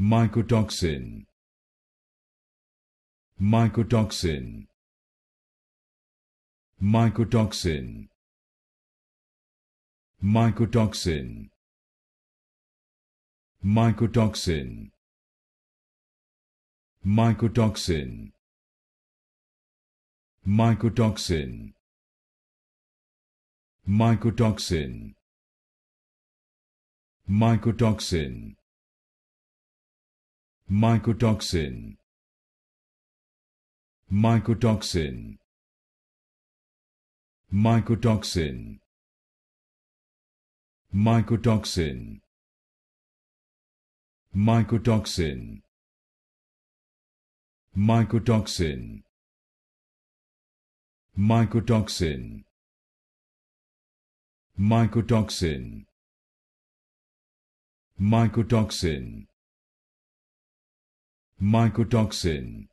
mycotoxin mycotoxin mycotoxin mycotoxin mycotoxin mycotoxin mycotoxin mycotoxin mycotoxin mycotoxin mycotoxin mycotoxin mycotoxin mycotoxin mycotoxin mycotoxin mycotoxin mycotoxin mycotoxin